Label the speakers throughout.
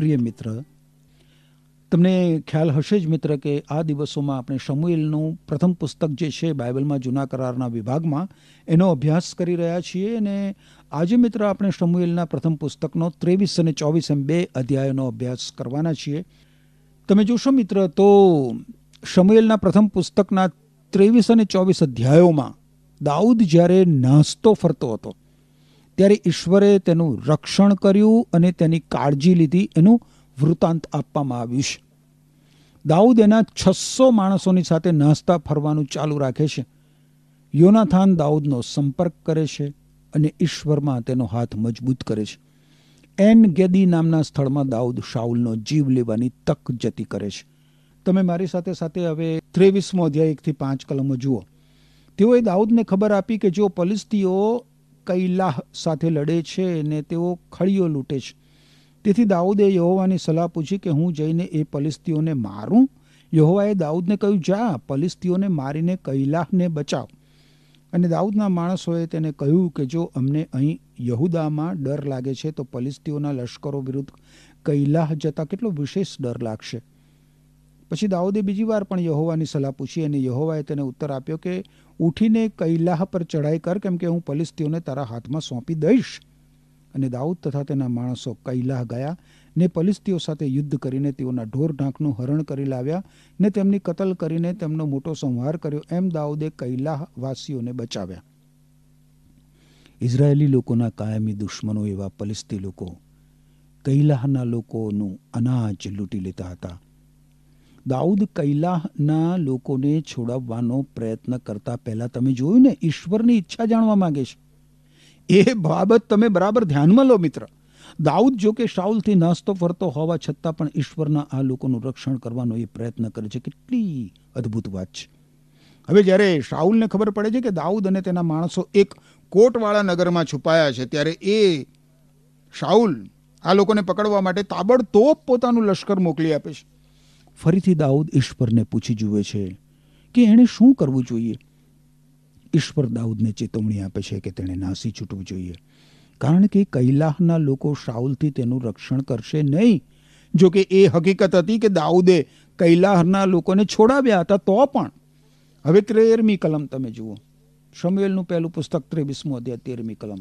Speaker 1: પ્રિય મિત્ર તમને ખ્યાલ હશે જ મિત્ર કે આ દિવસોમાં આપણે શમુએલનું પ્રથમ પુસ્તક જે છે બાઇબલમાં જૂના કરારના વિભાગમાં એનો અભ્યાસ કરી રહ્યા છીએ અને આજે મિત્ર આપણે શમુએલના પ્રથમ પુસ્તકનો ત્રેવીસ અને ચોવીસ એમ બે અધ્યાયોનો અભ્યાસ કરવાના છીએ તમે જોશો મિત્ર તો શમુએલના પ્રથમ પુસ્તકના ત્રેવીસ અને ચોવીસ અધ્યાયોમાં દાઉદ જ્યારે નાસ્તો ફરતો હતો ત્યારે ઈશ્વરે તેનું રક્ષણ કર્યું અને તેની કાળજી લીધી એનું વૃત્તાંત આપવામાં આવ્યું છે દાઉદ એના છસો માણસોની સાથે નાસ્તા ફરવાનું ચાલુ રાખે છે યોનાથાન દાઉદનો સંપર્ક કરે છે અને ઈશ્વરમાં તેનો હાથ મજબૂત કરે છે એન ગેદી નામના સ્થળમાં દાઉદ શાઉલનો જીવ લેવાની તક જતી કરે છે તમે મારી સાથે સાથે હવે ત્રેવીસમો અધ્યાય એકથી પાંચ કલમો જુઓ તેઓએ દાઉદને ખબર આપી કે જો પલિસ્તીઓ કૈલાહ સાથે લડે છે અને તેઓ ખળીઓ લૂંટે છે તેથી દાઉદે યહોવાની સલાહ પૂછી કે હું જઈને એ પલિસ્તીઓને મારું યહોવાએ દાઉદને કહ્યું જા પલિસ્તીઓને મારીને કૈલાહને બચાવ અને દાઉદના માણસોએ તેને કહ્યું કે જો અમને અહીં યહુદામાં ડર લાગે છે તો પલિસ્તીઓના લશ્કરો વિરુદ્ધ કૈલાહ જતાં કેટલો વિશેષ ડર લાગશે પછી દાઉદે બીજી વાર પણ યહોવાની સલાહ પૂછી અને યહોવાએ તેને ઉત્તર આપ્યો કે ઉઠીને કૈલાહ પર ચઢાઈ કર કેમ કે હું પલિસ્તીઓને તારા હાથમાં સોંપી દઈશ અને દાઉદ તથા તેના માણસો કૈલાહ ગયા ને પલિસ્તીઓ સાથે યુદ્ધ કરીને તેઓના ઢોર ઢાંકનું હરણ કરી લાવ્યા ને તેમની કતલ કરીને તેમનો મોટો સંહાર કર્યો એમ દાઉદે કૈલાહ વાસીઓને બચાવ્યા ઇઝરાયેલી લોકોના કાયમી દુશ્મનો એવા પલિસ્તી લોકો કૈલાહના લોકોનું અનાજ લૂંટી લેતા હતા દાઉદ કૈલાહના લોકોને છોડાવવાનો પ્રયત્ન કરતા પહેલાં તમે જોયું ને ઈશ્વરની ઈચ્છા જાણવા માંગે છે એ બાબત તમે બરાબર ધ્યાનમાં લો મિત્ર દાઉદ જો કે શાઉલથી નાસ્તો ફરતો હોવા છતાં પણ ઈશ્વરના આ લોકોનું રક્ષણ કરવાનો એ પ્રયત્ન કરે છે કેટલી અદ્ભુત વાત છે હવે જ્યારે શાઉલને ખબર પડે છે કે દાઉદ અને તેના માણસો એક કોટવાળા નગરમાં છુપાયા છે ત્યારે એ શાઉલ આ લોકોને પકડવા માટે તાબડતોબ પોતાનું લશ્કર મોકલી આપે છે ફરીથી દાઉદ ઈશ્વરને પૂછી જુએ છે કે એણે શું કરવું જોઈએ ઈશ્વર દાઉદને ચેતવણી આપે છે કે તેણે નાસી છૂટવું જોઈએ કારણ કે કૈલાહના લોકો શાઉલથી તેનું રક્ષણ કરશે નહીં જો કે એ હકીકત હતી કે દાઉદે કૈલાહના લોકોને છોડાવ્યા હતા તો પણ હવે ત્રેરમી કલમ તમે જુઓ શમવેલનું પહેલું પુસ્તક ત્રેવીસમું અધ્યાય તેરમી કલમ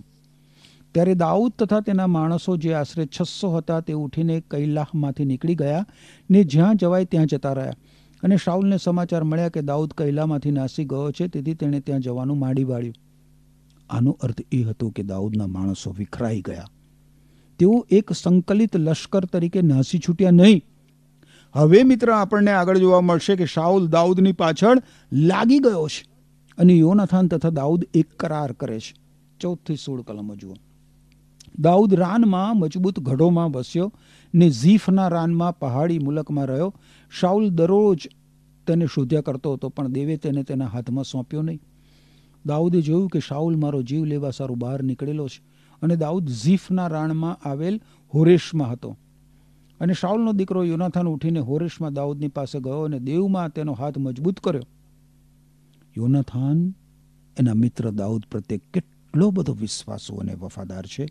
Speaker 1: ત્યારે દાઉદ તથા તેના માણસો જે આશરે છસો હતા તે ઉઠીને કૈલાહમાંથી નીકળી ગયા ને જ્યાં જવાય ત્યાં જતા રહ્યા અને શાઉલને સમાચાર મળ્યા કે દાઉદ કૈલામાંથી નાસી ગયો છે તેથી તેણે ત્યાં જવાનું માડી વાળ્યું આનો અર્થ એ હતો કે દાઉદના માણસો વિખરાઈ ગયા તેઓ એક સંકલિત લશ્કર તરીકે નાસી છૂટ્યા નહીં હવે મિત્ર આપણને આગળ જોવા મળશે કે શાઉલ દાઉદની પાછળ લાગી ગયો છે અને યોનાથાન તથા દાઉદ એક કરાર કરે છે ચૌદથી સોળ કલમો જુઓ દાઉદ રાનમાં મજબૂત ગઢોમાં વસ્યો ને ઝીફના રાનમાં પહાડી મુલકમાં રહ્યો શાઉલ દરરોજ તેને શોધ્યા કરતો હતો પણ દેવે તેને તેના હાથમાં સોંપ્યો નહીં દાઉદે જોયું કે શાઉલ મારો જીવ લેવા સારો બહાર નીકળેલો છે અને દાઉદ ઝીફના રાણમાં આવેલ હોરેશમાં હતો અને શાઉલનો દીકરો યોનાથાન ઉઠીને હોરેશમાં દાઉદની પાસે ગયો અને દેવમાં તેનો હાથ મજબૂત કર્યો યોનાથાન એના મિત્ર દાઉદ પ્રત્યે કેટલો બધો વિશ્વાસો અને વફાદાર છે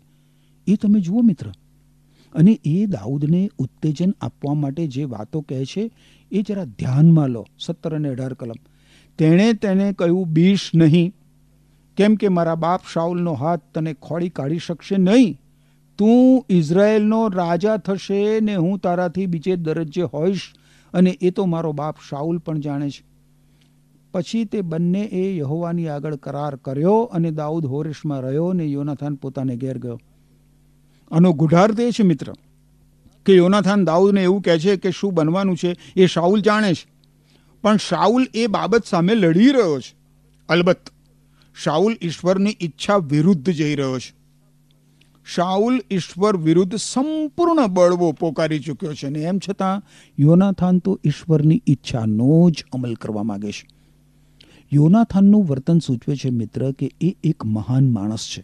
Speaker 1: એ તમે જુઓ મિત્ર અને એ દાઉદને ઉત્તેજન આપવા માટે જે વાતો કહે છે એ જરા ધ્યાનમાં લો સત્તર અને અઢાર કલમ તેણે તેને કહ્યું બીશ નહીં કેમ કે મારા બાપ શાઉલનો હાથ તને ખોળી કાઢી શકશે નહીં તું ઇઝરાયલનો રાજા થશે ને હું તારાથી બીજે દરજ્જે હોઈશ અને એ તો મારો બાપ શાઉલ પણ જાણે છે પછી તે બંને એ યહોવાની આગળ કરાર કર્યો અને દાઉદ હોરેશમાં રહ્યો ને યોનાથાન પોતાને ઘેર ગયો આનો ગુઢાર્થ એ છે મિત્ર કે યોનાથાન દાઉદને એવું કહે છે કે શું બનવાનું છે એ શાઉલ જાણે છે પણ શાઉલ એ બાબત સામે લડી રહ્યો છે અલબત્ત શાઉલ ઈશ્વરની ઈચ્છા વિરુદ્ધ જઈ રહ્યો છે શાઉલ ઈશ્વર વિરુદ્ધ સંપૂર્ણ બળવો પોકારી ચૂક્યો છે ને એમ છતાં યોનાથાન તો ઈશ્વરની ઈચ્છાનો જ અમલ કરવા માગે છે યોનાથાનનું વર્તન સૂચવે છે મિત્ર કે એ એક મહાન માણસ છે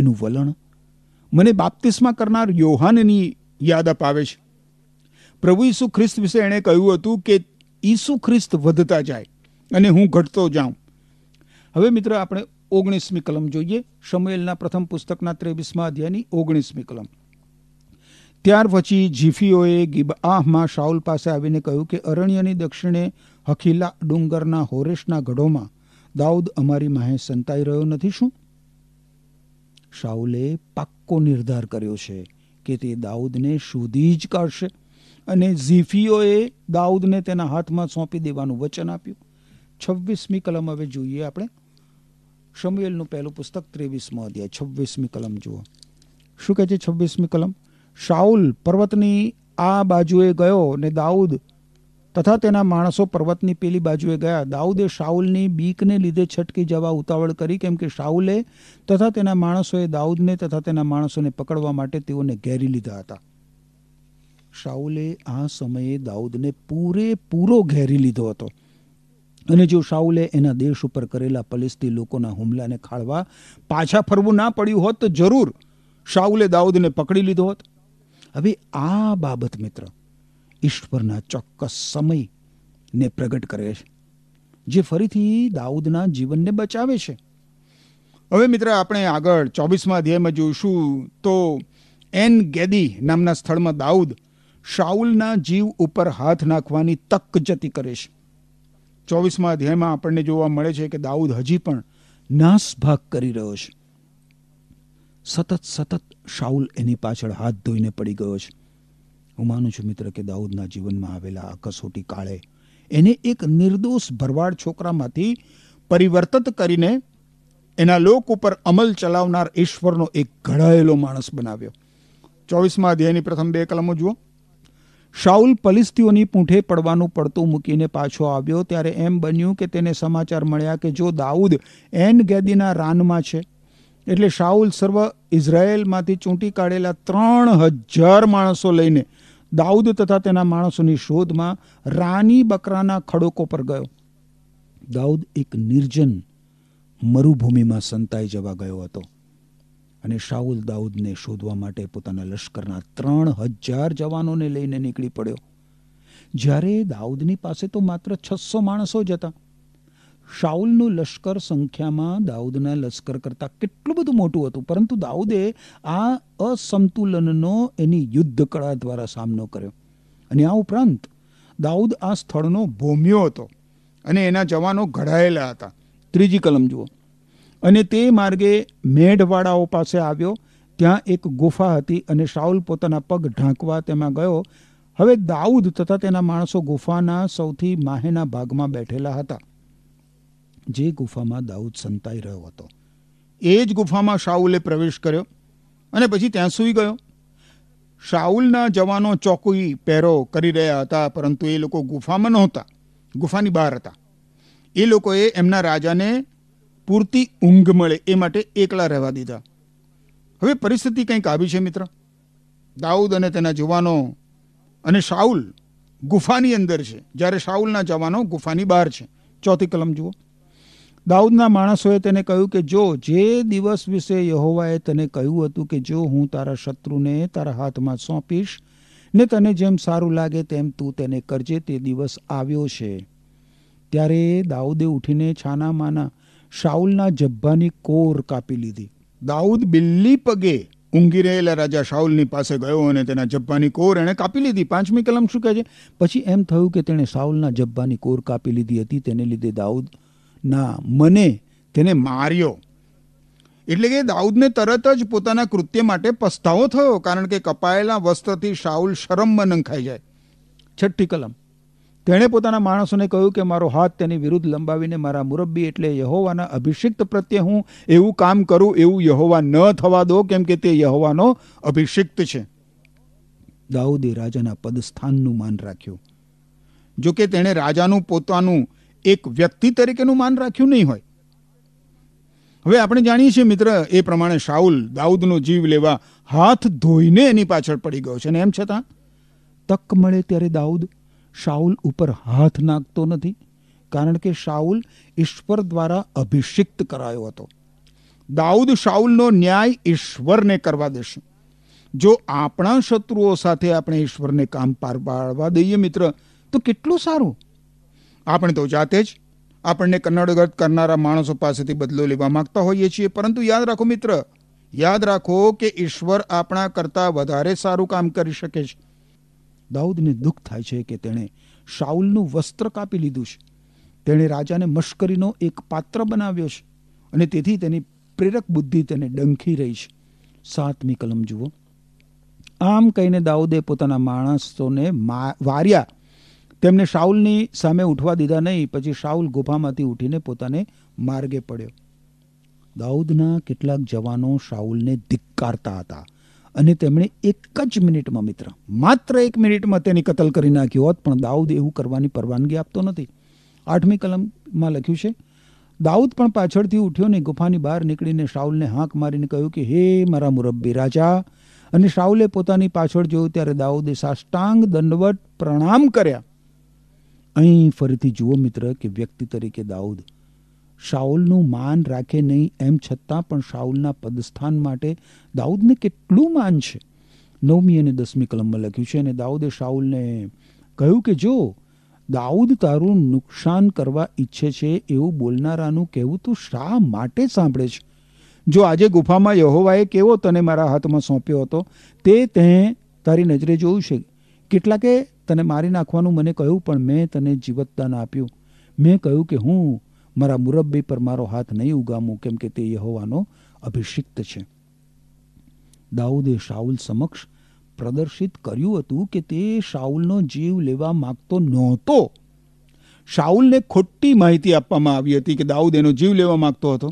Speaker 1: એનું વલણ મને બાપ્તિસ્મા કરનાર યોહાનની યાદ અપાવે છે પ્રભુ ઈસુ ખ્રિસ્ત વિશે એણે કહ્યું હતું કે ઈસુ ખ્રિસ્ત વધતા જાય અને હું ઘટતો જાઉં હવે મિત્ર આપણે ઓગણીસમી કલમ જોઈએ શમુએલના પ્રથમ પુસ્તકના ત્રેવીસમાં અધ્યાયની ઓગણીસમી કલમ ત્યાર પછી જીફીઓએ આહમાં શાઉલ પાસે આવીને કહ્યું કે અરણ્યની દક્ષિણે હખીલા ડુંગરના હોરેશના ગઢોમાં દાઉદ અમારી માહે સંતાઈ રહ્યો નથી શું શાઉલે પાક્કો નિર્ધાર કર્યો છે કે તે દાઉદને શોધી જ કાઢશે અને ઝીફીઓએ દાઉદને તેના હાથમાં સોંપી દેવાનું વચન આપ્યું છવ્વીસમી કલમ હવે જોઈએ આપણે શમુએલનું પહેલું પુસ્તક ત્રેવીસમો અધ્યાય છવ્વીસમી કલમ જુઓ શું કહે છે છવ્વીસમી કલમ શાઉલ પર્વતની આ બાજુએ ગયો ને દાઉદ તથા તેના માણસો પર્વતની પેલી બાજુએ ગયા દાઉદે શાઉલની બીકને લીધે છટકી જવા ઉતાવળ કરી કેમ કે શાઉલે તથા તેના માણસોએ દાઉદને તથા તેના માણસોને પકડવા માટે તેઓને ઘેરી લીધા હતા શાઉલે આ સમયે દાઉદને પૂરેપૂરો ઘેરી લીધો હતો અને જો શાઉલે એના દેશ ઉપર કરેલા પલિસ્તી લોકોના હુમલાને ખાળવા પાછા ફરવું ના પડ્યું હોત તો જરૂર શાઉલે દાઉદને પકડી લીધો હોત હવે આ બાબત મિત્ર ઈશ્વરના ચોક્કસ સમયને પ્રગટ કરે છે જે ફરીથી દાઉદના જીવનને બચાવે છે હવે મિત્ર આપણે આગળ ચોવીસમાં અધ્યાયમાં જોઈશું તો એન ગેદી નામના સ્થળમાં દાઉદ શાઉલના જીવ ઉપર હાથ નાખવાની તક જતી કરે છે ચોવીસમાં અધ્યાયમાં આપણને જોવા મળે છે કે દાઉદ હજી પણ નાસભાગ કરી રહ્યો છે સતત સતત શાઉલ એની પાછળ હાથ ધોઈને પડી ગયો છે હું માનું છું મિત્ર કે દાઉદના જીવનમાં આવેલા આ કસોટી કાળે એને એક નિર્દોષ ભરવાડ છોકરામાંથી પરિવર્તિત કરીને એના લોક ઉપર અમલ ચલાવનાર ઈશ્વરનો એક ઘડાયેલો માણસ બનાવ્યો ચોવીસમાં અધ્યાયની પ્રથમ બે કલમો જુઓ શાઉલ પલિસ્તીઓની પૂંઠે પડવાનું પડતું મૂકીને પાછો આવ્યો ત્યારે એમ બન્યું કે તેને સમાચાર મળ્યા કે જો દાઉદ એન ગેદીના રાનમાં છે એટલે શાઉલ સર્વ ઇઝરાયેલમાંથી ચૂંટી કાઢેલા ત્રણ હજાર માણસો લઈને દાઉદ તથા તેના માણસોની શોધમાં રાની બકરાના ખડોકો પર ગયો દાઉદ એક નિર્જન મરુભૂમિમાં સંતાઈ જવા ગયો હતો અને શાઉલ દાઉદને શોધવા માટે પોતાના લશ્કરના ત્રણ હજાર જવાનોને લઈને નીકળી પડ્યો જ્યારે દાઉદની પાસે તો માત્ર છસો માણસો જ હતા શાઉલનું લશ્કર સંખ્યામાં દાઉદના લશ્કર કરતાં કેટલું બધું મોટું હતું પરંતુ દાઉદે આ અસંતુલનનો એની યુદ્ધ કળા દ્વારા સામનો કર્યો અને આ ઉપરાંત દાઉદ આ સ્થળનો ભોમ્યો હતો અને એના જવાનો ઘડાયેલા હતા ત્રીજી કલમ જુઓ અને તે માર્ગે મેઢવાળાઓ પાસે આવ્યો ત્યાં એક ગુફા હતી અને શાઉલ પોતાના પગ ઢાંકવા તેમાં ગયો હવે દાઉદ તથા તેના માણસો ગુફાના સૌથી માહેના ભાગમાં બેઠેલા હતા જે ગુફામાં દાઉદ સંતાઈ રહ્યો હતો એ જ ગુફામાં શાઉલે પ્રવેશ કર્યો અને પછી ત્યાં સૂઈ ગયો શાઉલના જવાનો ચોકી પહેરો કરી રહ્યા હતા પરંતુ એ લોકો ગુફામાં નહોતા ગુફાની બહાર હતા એ લોકોએ એમના રાજાને પૂરતી ઊંઘ મળે એ માટે એકલા રહેવા દીધા હવે પરિસ્થિતિ કંઈક આવી છે મિત્ર દાઉદ અને તેના જુવાનો અને શાઉલ ગુફાની અંદર છે જ્યારે શાઉલના જવાનો ગુફાની બહાર છે ચોથી કલમ જુઓ દાઉદના માણસોએ તેને કહ્યું કે જો જે દિવસ વિશે યહોવાએ તને કહ્યું હતું કે જો હું તારા શત્રુને તારા હાથમાં સોંપીશ ને તને જેમ સારું લાગે તેમ તું તેને કરજે તે દિવસ આવ્યો છે ત્યારે દાઉદે ઉઠીને છાનામાના શાઉલના જબ્બાની કોર કાપી લીધી દાઉદ બિલ્લી પગે ઊંઘી રહેલા રાજા શાઉલની પાસે ગયો અને તેના જબ્બાની કોર એણે કાપી લીધી પાંચમી કલમ શું કહે છે પછી એમ થયું કે તેણે શાઉલના જબ્બાની કોર કાપી લીધી હતી તેને લીધે દાઉદ ના મને તેને માર્યો એટલે કે દાઉદને તરત જ પોતાના કૃત્ય માટે પસ્તાવો થયો કારણ કે કપાયેલા વસ્ત્રથી શાઉલ શરમ શરમમાં ખાઈ જાય છઠ્ઠી કલમ તેણે પોતાના માણસોને કહ્યું કે મારો હાથ તેની વિરુદ્ધ લંબાવીને મારા મુરબ્બી એટલે યહોવાના અભિષિક્ત પ્રત્યે હું એવું કામ કરું એવું યહોવા ન થવા દો કેમ કે તે યહોવાનો અભિષિક્ત છે દાઉદે રાજાના પદસ્થાનનું માન રાખ્યું જોકે તેણે રાજાનું પોતાનું એક વ્યક્તિ તરીકેનું માન રાખ્યું નહીં હોય હવે આપણે જાણીએ છીએ મિત્ર એ પ્રમાણે શાઉલ દાઉદનો જીવ લેવા હાથ ધોઈને એની પાછળ પડી ગયો છે અને એમ છતાં તક મળે ત્યારે દાઉદ શાઉલ ઉપર હાથ નાખતો નથી કારણ કે શાઉલ ઈશ્વર દ્વારા અભિષિક્ત કરાયો હતો દાઉદ શાઉલનો ન્યાય ઈશ્વરને કરવા દેશે જો આપણા શત્રુઓ સાથે આપણે ઈશ્વરને કામ પાર પાડવા દઈએ મિત્ર તો કેટલું સારું આપણે તો જાતે જ આપણને કન્નડગત કરનારા માણસો પાસેથી બદલો લેવા માંગતા હોઈએ છીએ પરંતુ યાદ રાખો મિત્ર યાદ રાખો કે ઈશ્વર આપણા કરતાં વધારે સારું કામ કરી શકે છે દાઉદને દુઃખ થાય છે કે તેણે શાઉલનું વસ્ત્ર કાપી લીધું છે તેણે રાજાને મશ્કરીનો એક પાત્ર બનાવ્યો છે અને તેથી તેની પ્રેરક બુદ્ધિ તેને ડંખી રહી છે સાતમી કલમ જુઓ આમ કહીને દાઉદે પોતાના માણસોને વાર્યા તેમને શાઉલની સામે ઉઠવા દીધા નહીં પછી શાઉલ ગુફામાંથી ઉઠીને પોતાને માર્ગે પડ્યો દાઉદના કેટલાક જવાનો શાઉલને ધિક્કારતા હતા અને તેમણે એક જ મિનિટમાં મિત્ર માત્ર એક મિનિટમાં તેની કતલ કરી નાખી હોત પણ દાઉદ એવું કરવાની પરવાનગી આપતો નથી આઠમી કલમમાં લખ્યું છે દાઉદ પણ પાછળથી ઉઠ્યો ને ગુફાની બહાર નીકળીને શાઉલને હાંક મારીને કહ્યું કે હે મારા મુરબ્બી રાજા અને શાઉલે પોતાની પાછળ જોયું ત્યારે દાઉદે સાષ્ટાંગ દંડવટ પ્રણામ કર્યા અહીં ફરીથી જુઓ મિત્ર કે વ્યક્તિ તરીકે દાઉદ શાઉલનું માન રાખે નહીં એમ છતાં પણ શાઉલના પદસ્થાન માટે દાઉદને કેટલું માન છે નવમી અને દસમી કલમમાં લખ્યું છે અને દાઉદે શાઉલને કહ્યું કે જો દાઉદ તારું નુકસાન કરવા ઈચ્છે છે એવું બોલનારાનું કહેવું તું શા માટે સાંભળે છે જો આજે ગુફામાં યહોવાએ કેવો તને મારા હાથમાં સોંપ્યો હતો તે તે તારી નજરે જોયું છે કેટલાકે તને મારી નાખવાનું મને કહ્યું પણ મેં તને જીવતદાન આપ્યું મેં કહ્યું કે હું મારા મુરબ્બી પર મારો હાથ નહીં ઉગામું કેમ કે તે યહોવાનો અભિષિક્ત છે દાઉદે શાઉલ સમક્ષ પ્રદર્શિત કર્યું હતું કે તે શાઉલનો જીવ લેવા માગતો નહોતો શાઉલને ખોટી માહિતી આપવામાં આવી હતી કે દાઉદ એનો જીવ લેવા માગતો હતો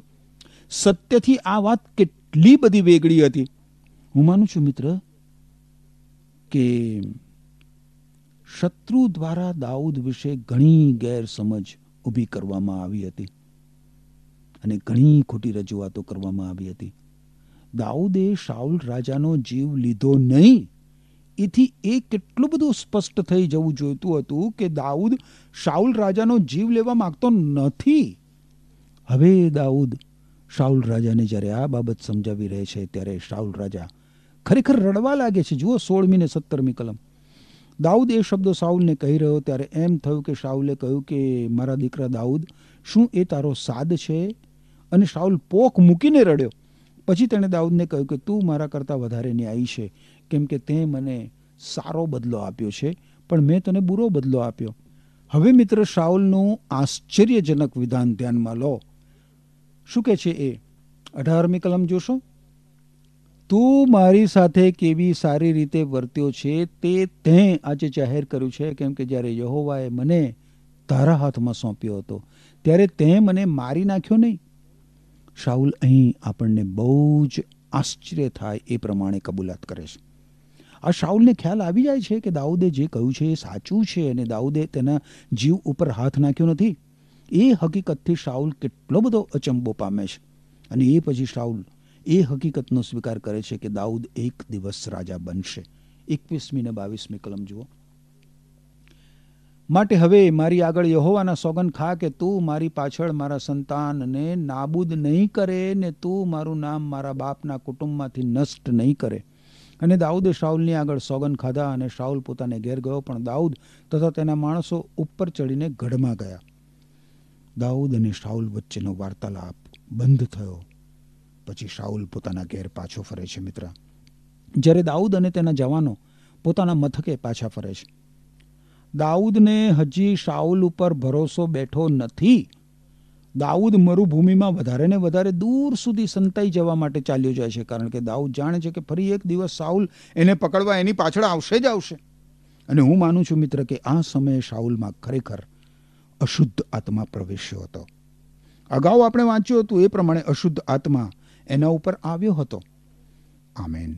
Speaker 1: સત્યથી આ વાત કેટલી બધી વેગળી હતી હું માનું છું મિત્ર કે શત્રુ દ્વારા દાઉદ વિશે ઘણી ગેરસમજ ઊભી કરવામાં આવી હતી અને ઘણી ખોટી રજૂઆતો કરવામાં આવી હતી દાઉદે શાઉલ રાજાનો જીવ લીધો નહીં એથી એ કેટલું બધું સ્પષ્ટ થઈ જવું જોઈતું હતું કે દાઉદ શાઉલ રાજાનો જીવ લેવા માંગતો નથી હવે દાઉદ શાઉલ રાજાને જ્યારે આ બાબત સમજાવી રહે છે ત્યારે શાઉલ રાજા ખરેખર રડવા લાગે છે જુઓ સોળમી ને સત્તરમી કલમ દાઉદ એ શબ્દો સાઉલને કહી રહ્યો ત્યારે એમ થયું કે સાઉલે કહ્યું કે મારા દીકરા દાઉદ શું એ તારો સાદ છે અને સાઉલ પોખ મૂકીને રડ્યો પછી તેણે દાઉદને કહ્યું કે તું મારા કરતાં વધારે ન્યાયી છે કેમ કે તે મને સારો બદલો આપ્યો છે પણ મેં તને બુરો બદલો આપ્યો હવે મિત્ર સાઉલનું આશ્ચર્યજનક વિધાન ધ્યાનમાં લો શું કહે છે એ અઢારમી કલમ જોશો તું મારી સાથે કેવી સારી રીતે વર્ત્યો છે તે તે આજે જાહેર કર્યું છે કેમ કે જ્યારે યહોવાએ મને તારા હાથમાં સોંપ્યો હતો ત્યારે તે મને મારી નાખ્યો નહીં શાઉલ અહીં આપણને બહુ જ આશ્ચર્ય થાય એ પ્રમાણે કબૂલાત કરે છે આ શાઉલને ખ્યાલ આવી જાય છે કે દાઉદે જે કહ્યું છે એ સાચું છે અને દાઉદે તેના જીવ ઉપર હાથ નાખ્યો નથી એ હકીકતથી શાઉલ કેટલો બધો અચંબો પામે છે અને એ પછી શાઉલ એ હકીકતનો સ્વીકાર કરે છે કે દાઉદ એક દિવસ રાજા બનશે એકવીસમી ને બાવીસમી કલમ જુઓ માટે હવે મારી આગળ યહોવાના સોગન ખા કે તું મારી પાછળ મારા સંતાનને નાબૂદ નહીં કરે ને તું મારું નામ મારા બાપના કુટુંબમાંથી નષ્ટ નહીં કરે અને દાઉદે શાઉલની આગળ સોગન ખાધા અને શાઉલ પોતાને ઘેર ગયો પણ દાઉદ તથા તેના માણસો ઉપર ચડીને ગઢમાં ગયા દાઉદ અને શાઉલ વચ્ચેનો વાર્તાલાપ બંધ થયો પછી શાઉલ પોતાના ઘેર પાછો ફરે છે મિત્ર જ્યારે દાઉદ અને તેના જવાનો પોતાના મથકે પાછા ફરે છે દાઉદને હજી શાઉલ ઉપર ભરોસો બેઠો નથી દાઉદ મરુભૂમિમાં વધારે ને વધારે દૂર સુધી સંતાઈ જવા માટે ચાલ્યો જાય છે કારણ કે દાઉદ જાણે છે કે ફરી એક દિવસ સાઉલ એને પકડવા એની પાછળ આવશે જ આવશે અને હું માનું છું મિત્ર કે આ સમયે શાઉલમાં ખરેખર અશુદ્ધ આત્મા પ્રવેશ્યો હતો અગાઉ આપણે વાંચ્યું હતું એ પ્રમાણે અશુદ્ધ આત્મા એના ઉપર આવ્યો હતો આમેન